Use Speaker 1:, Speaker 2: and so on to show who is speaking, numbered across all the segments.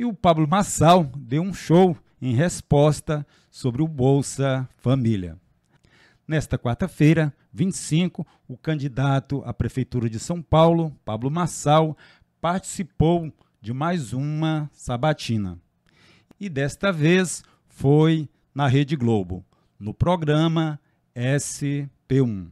Speaker 1: E o Pablo Massal deu um show em resposta sobre o Bolsa Família. Nesta quarta-feira, 25, o candidato à Prefeitura de São Paulo, Pablo Massal, participou de mais uma sabatina. E desta vez foi na Rede Globo, no programa SP1.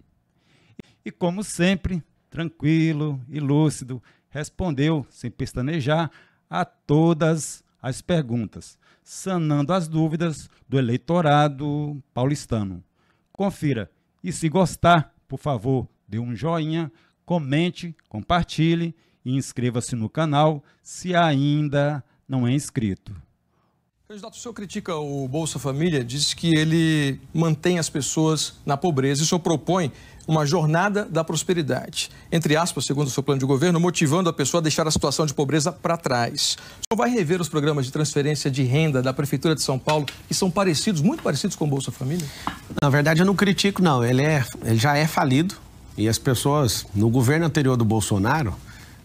Speaker 1: E como sempre, tranquilo e lúcido, respondeu sem pestanejar a todas as perguntas, sanando as dúvidas do eleitorado paulistano. Confira e, se gostar, por favor, dê um joinha, comente, compartilhe e inscreva-se no canal se ainda não é inscrito.
Speaker 2: Candidato, o senhor critica o Bolsa Família, diz que ele mantém as pessoas na pobreza e o senhor propõe uma jornada da prosperidade. Entre aspas, segundo o seu plano de governo, motivando a pessoa a deixar a situação de pobreza para trás. O senhor vai rever os programas de transferência de renda da Prefeitura de São Paulo, que são parecidos, muito parecidos com o Bolsa Família?
Speaker 3: Na verdade, eu não critico, não. Ele, é, ele já é falido e as pessoas, no governo anterior do Bolsonaro,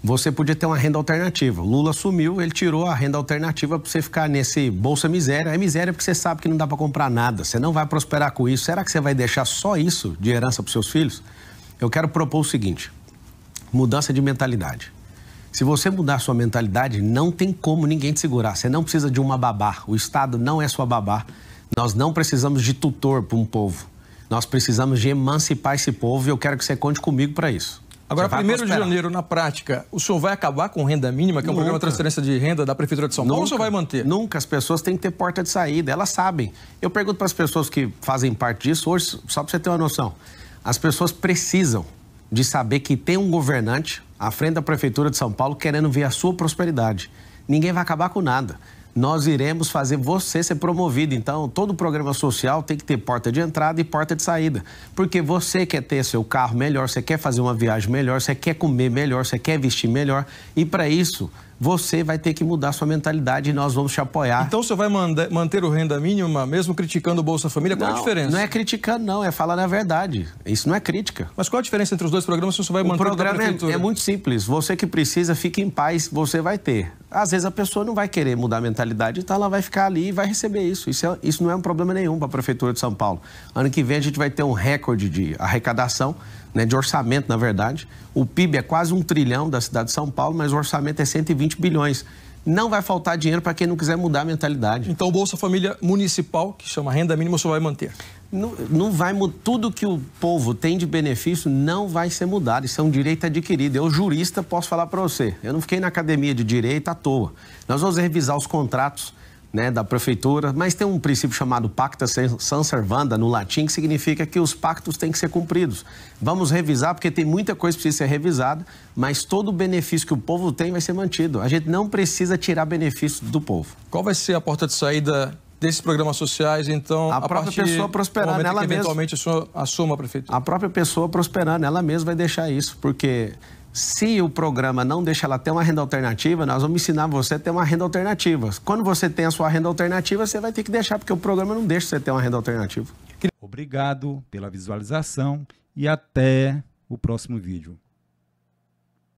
Speaker 3: você podia ter uma renda alternativa. O Lula sumiu, ele tirou a renda alternativa para você ficar nesse bolsa miséria. É miséria porque você sabe que não dá para comprar nada, você não vai prosperar com isso. Será que você vai deixar só isso de herança para seus filhos? Eu quero propor o seguinte: mudança de mentalidade. Se você mudar sua mentalidade, não tem como ninguém te segurar. Você não precisa de uma babá. O Estado não é sua babá. Nós não precisamos de tutor para um povo. Nós precisamos de emancipar esse povo e eu quero que você conte comigo para isso. Agora, 1 de janeiro,
Speaker 2: na prática, o senhor vai acabar com renda mínima, que é um Nunca. programa de transferência de renda da Prefeitura de
Speaker 3: São Paulo, ou o senhor vai manter? Nunca. As pessoas têm que ter porta de saída, elas sabem. Eu pergunto para as pessoas que fazem parte disso, hoje, só para você ter uma noção, as pessoas precisam de saber que tem um governante à frente da Prefeitura de São Paulo querendo ver a sua prosperidade. Ninguém vai acabar com nada nós iremos fazer você ser promovido. Então, todo programa social tem que ter porta de entrada e porta de saída. Porque você quer ter seu carro melhor, você quer fazer uma viagem melhor, você quer comer melhor, você quer vestir melhor. E para isso, você vai ter que mudar sua mentalidade e nós vamos te apoiar. Então você vai manter o renda mínima mesmo criticando o Bolsa Família? Qual não, a diferença? Não é criticando, não, é falar a verdade. Isso não é crítica. Mas qual a diferença entre os dois programas se você vai o manter o programa é, é muito simples. Você que precisa, fique em paz, você vai ter. Às vezes a pessoa não vai querer mudar a mentalidade, então ela vai ficar ali e vai receber isso. Isso, é, isso não é um problema nenhum para a Prefeitura de São Paulo. Ano que vem a gente vai ter um recorde de arrecadação né, de orçamento, na verdade. O PIB é quase um trilhão da cidade de São Paulo, mas o orçamento é 120 bilhões. Não vai faltar dinheiro para quem não quiser mudar a mentalidade. Então, o Bolsa Família Municipal, que chama renda mínima, só vai manter? Não, não vai Tudo que o povo tem de benefício não vai ser mudado. Isso é um direito adquirido. Eu, jurista, posso falar para você. Eu não fiquei na academia de direito à toa. Nós vamos revisar os contratos né, da prefeitura, mas tem um princípio chamado pacta sanservanda no latim, que significa que os pactos têm que ser cumpridos. Vamos revisar, porque tem muita coisa que precisa ser revisada, mas todo o benefício que o povo tem vai ser mantido. A gente não precisa tirar benefício do povo.
Speaker 2: Qual vai ser a porta de saída desses programas sociais, então... A, a própria pessoa prosperar nela mesma. eventualmente
Speaker 3: mesmo. assuma a prefeitura. A própria pessoa prosperar nela mesma vai deixar isso, porque se o programa não deixa ela ter uma renda alternativa, nós vamos ensinar você a ter uma renda alternativa. Quando você tem a sua renda alternativa, você vai ter que deixar, porque o programa não deixa você ter uma renda alternativa.
Speaker 1: Obrigado pela visualização e até o próximo vídeo.